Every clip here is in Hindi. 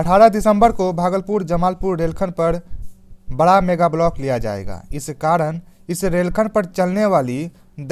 18 दिसंबर को भागलपुर जमालपुर रेलखंड पर बड़ा मेगा ब्लॉक लिया जाएगा इस कारण इस रेलखंड पर चलने वाली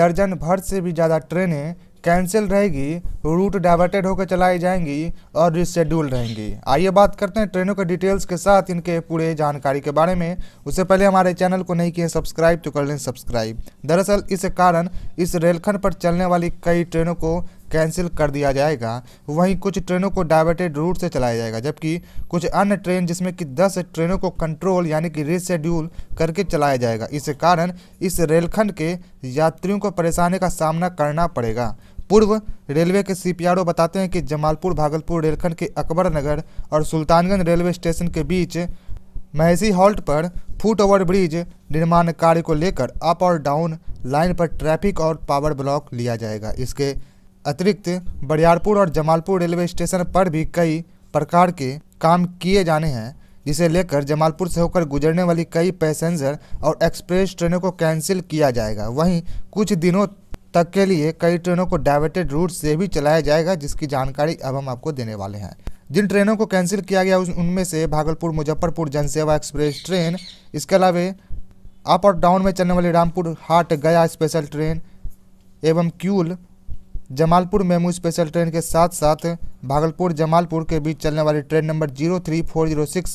दर्जन भर से भी ज़्यादा ट्रेनें कैंसिल रहेगी रूट डाइवर्टेड होकर चलाई जाएंगी और रिशेड्यूल रहेंगी आइए बात करते हैं ट्रेनों के डिटेल्स के साथ इनके पूरे जानकारी के बारे में उससे पहले हमारे चैनल को नहीं किए सब्सक्राइब तो कर लें सब्सक्राइब दरअसल इस कारण इस रेलखंड पर चलने वाली कई ट्रेनों को कैंसिल कर दिया जाएगा वहीं कुछ ट्रेनों को डाइवर्टेड रूट से चलाया जाएगा जबकि कुछ अन्य ट्रेन जिसमें कि 10 ट्रेनों को कंट्रोल यानी कि रिशेड्यूल करके चलाया जाएगा इस कारण इस रेलखंड के यात्रियों को परेशानी का सामना करना पड़ेगा पूर्व रेलवे के सी बताते हैं कि जमालपुर भागलपुर रेलखंड के अकबर नगर और सुल्तानगंज रेलवे स्टेशन के बीच महसी हॉल्ट पर फुट ओवर ब्रिज निर्माण कार्य को लेकर अप और डाउन लाइन पर ट्रैफिक और पावर ब्लॉक लिया जाएगा इसके अतिरिक्त बरियारपुर और जमालपुर रेलवे स्टेशन पर भी कई प्रकार के काम किए जाने हैं जिसे लेकर जमालपुर से होकर गुजरने वाली कई पैसेंजर और एक्सप्रेस ट्रेनों को कैंसिल किया जाएगा वहीं कुछ दिनों तक के लिए कई ट्रेनों को डाइवर्टेड रूट से भी चलाया जाएगा जिसकी जानकारी अब हम आपको देने वाले हैं जिन ट्रेनों को कैंसिल किया गया उनमें से भागलपुर मुजफ्फरपुर जनसेवा एक्सप्रेस ट्रेन इसके अलावा अप और डाउन में चलने वाली रामपुर हाट गया स्पेशल ट्रेन एवं Kiul Jamalpur MEMU special train के साथ साथ भागलपुर जमालपुर के बीच चलने वाली train number zero three four zero six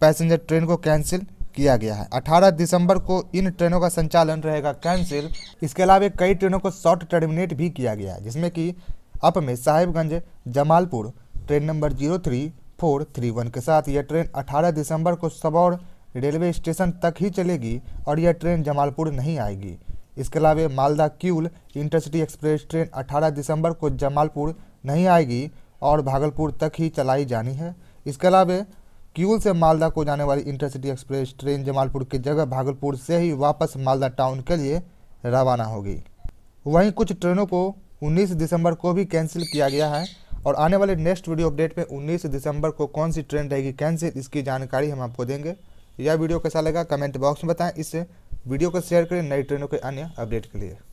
passenger train को कैंसिल किया गया है 18 दिसंबर को इन ट्रेनों का संचालन रहेगा कैंसिल इसके अलावा कई ट्रेनों को शॉर्ट टर्मिनेट भी किया गया है जिसमें कि अप में Sahibganj Jamalpur train number zero three four three one के साथ यह ट्रेन 18 दिसंबर को सबौर रेलवे स्टेशन तक ही चलेगी और यह ट्रेन जमालपुर नहीं आएगी इसके अलावा Malda Kiul intercity express train 18 दिसंबर को जमालपुर नहीं आएगी और भागलपुर तक ही चलाई जानी है इसके अलावा क्यूल से मालदा को जाने वाली इंटरसिटी एक्सप्रेस ट्रेन जमालपुर की जगह भागलपुर से ही वापस मालदा टाउन के लिए रवाना होगी वहीं कुछ ट्रेनों को 19 दिसंबर को भी कैंसिल किया गया है और आने वाले नेक्स्ट वीडियो अपडेट में 19 दिसंबर को कौन सी ट्रेन रहेगी कैंसिल इसकी जानकारी हम आपको देंगे यह वीडियो कैसा लगा कमेंट बॉक्स में बताएं इस वीडियो को शेयर करें नई ट्रेनों के अन्य अपडेट के लिए